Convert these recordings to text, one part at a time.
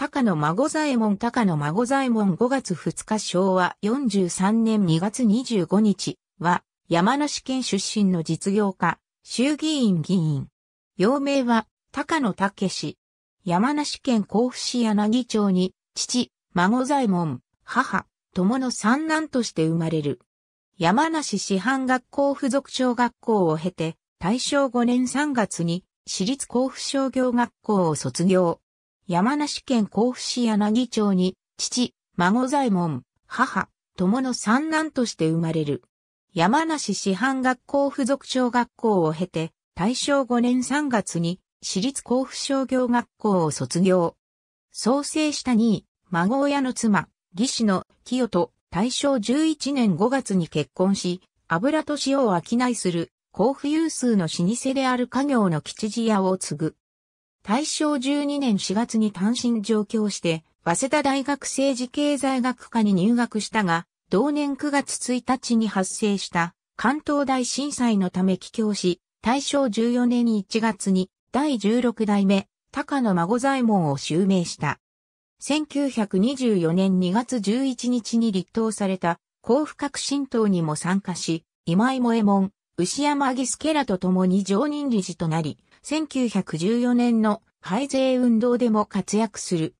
高野孫左衛門高野孫左衛門5月2日昭和43年2月25日は山梨県出身の実業家、衆議院議員。幼名は高野武氏。山梨県甲府市柳町に父、孫左衛門、母、友の三男として生まれる。山梨師範学校附属小学校を経て、大正5年3月に私立甲府商業学校を卒業。山梨県甲府市柳町に、父、孫左衛門、母、友の三男として生まれる。山梨師範学校附属小学校を経て、大正5年3月に、私立甲府商業学校を卒業。創生した2位、孫親の妻、義士の清と大正11年5月に結婚し、油と塩を商いする、甲府有数の老舗である家業の吉次屋を継ぐ。大正12年4月に単身上京して、早稲田大学政治経済学科に入学したが、同年9月1日に発生した関東大震災のため帰郷し、大正14年1月に第16代目高野孫左衛門を襲名した。1924年2月11日に立党された甲府革新党にも参加し、今井萌右衛門、牛山義助らと共に常任理事となり、1914年の廃税運動でも活躍する。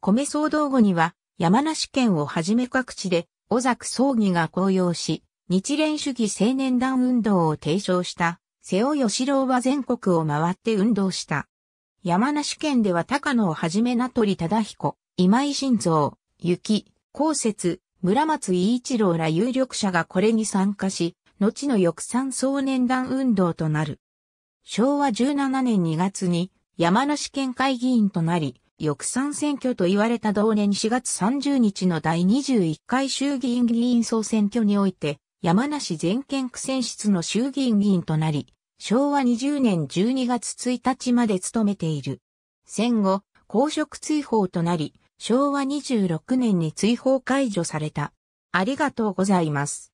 米騒動後には山梨県をはじめ各地で小作葬儀が公用し、日蓮主義青年団運動を提唱した瀬尾義郎は全国を回って運動した。山梨県では高野をはじめ名取忠彦、今井晋三、雪、公設、村松伊一郎ら有力者がこれに参加し、後の翼山総年団運動となる。昭和17年2月に山梨県会議員となり、翌参選挙と言われた同年4月30日の第21回衆議院議員総選挙において、山梨全県区選出の衆議院議員となり、昭和20年12月1日まで務めている。戦後、公職追放となり、昭和26年に追放解除された。ありがとうございます。